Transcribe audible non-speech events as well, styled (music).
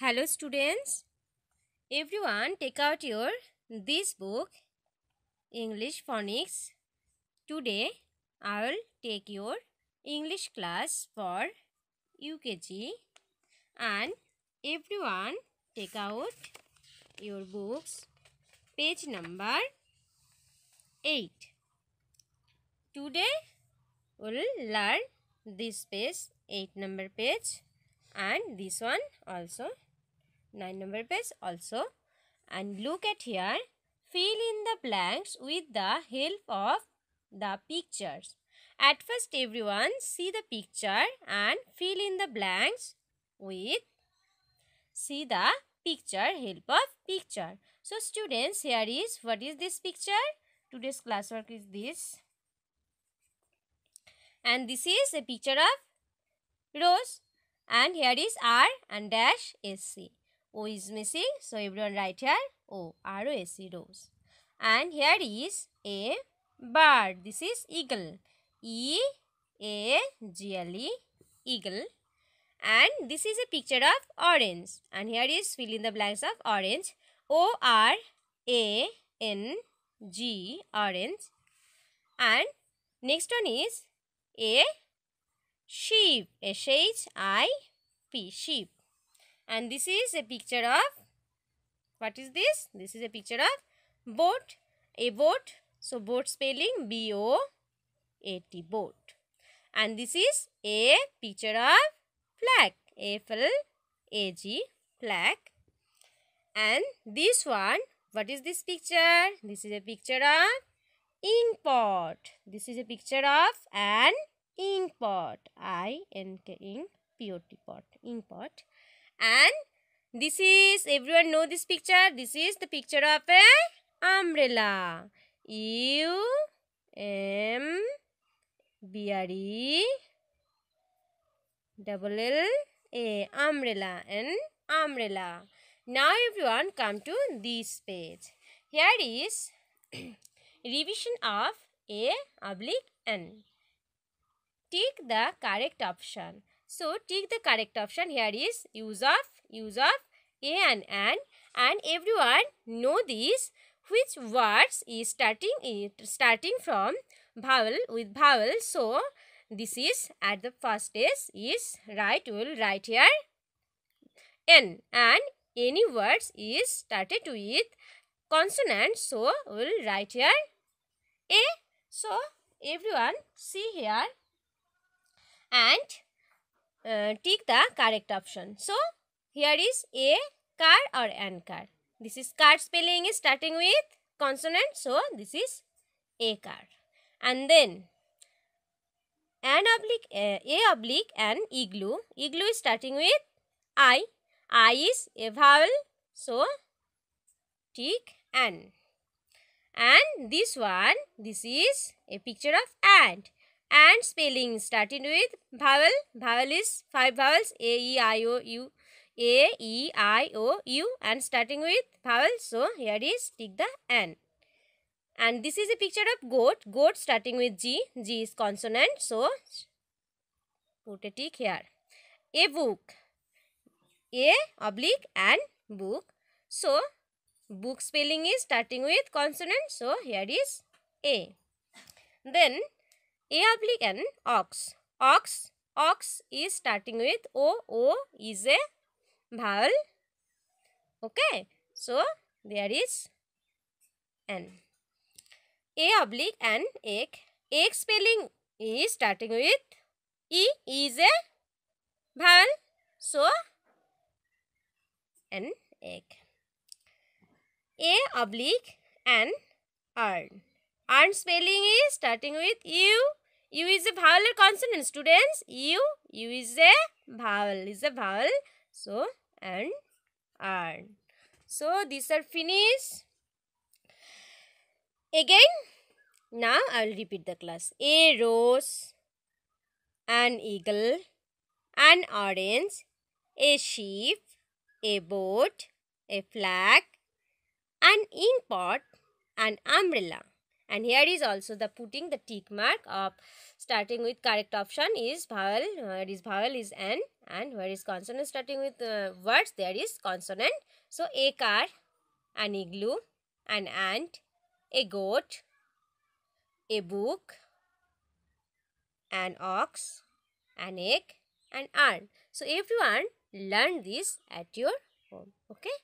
Hello students, everyone take out your this book English Phonics. Today I will take your English class for UKG and everyone take out your books page number 8. Today we will learn this page 8 number page and this one also 9 number page also. And look at here. Fill in the blanks with the help of the pictures. At first everyone see the picture and fill in the blanks with see the picture help of picture. So students here is what is this picture? Today's classwork is this. And this is a picture of rose and here is R and dash SC. O is missing. So everyone write here O. R-O-S-E, rose. And here is a bird. This is eagle. E-A-G-L-E, eagle. And this is a picture of orange. And here is fill in the blanks of orange. O-R-A-N-G, orange. And next one is a sheep. S-H-I-P, sheep and this is a picture of what is this this is a picture of boat a boat so boat spelling b o a t boat and this is a picture of flag A-F-L-A-G flag and this one what is this picture this is a picture of ink pot this is a picture of an ink pot i n k ink pot ink pot and this is everyone know this picture this is the picture of a umbrella u m b r e double l a umbrella and umbrella now everyone come to this page here is (clears throat) revision of a oblique n take the correct option so take the correct option here is use of, use of, a and an and everyone know this which words is starting starting from vowel with vowel. So this is at the first is is right we will write here n and any words is started with consonant so we'll write here a so everyone see here and uh, tick the correct option. So, here is a car or an car. This is car spelling is starting with consonant. So, this is a car. And then, an oblique, a oblique and igloo. Igloo is starting with I. I is a vowel. So, tick an. And this one, this is a picture of ant and spelling starting with vowel. Vowel is five vowels A, E, I, O, U. A, E, I, O, U and starting with vowel. So here is take the N. And this is a picture of goat. Goat starting with G. G is consonant. So put a tick here. A book. A oblique and book. So book spelling is starting with consonant. So here is A. Then a oblique N ox. Ox, ox is starting with O. O is a vowel. Okay. So, there is N. A oblique N egg. Egg spelling is starting with E is a vowel. So, N egg. A oblique N urn. Urn spelling is starting with U. U is a vowel consonant students. U, U is a vowel, is a vowel. So, and R. So, these are finished. Again, now I will repeat the class. A rose, an eagle, an orange, a sheep, a boat, a flag, an ink pot, an umbrella and here is also the putting the tick mark of starting with correct option is vowel where uh, is vowel is n and where is consonant starting with uh, words there is consonant so a car an igloo an ant a goat a book an ox an egg and ant. so everyone learn this at your home okay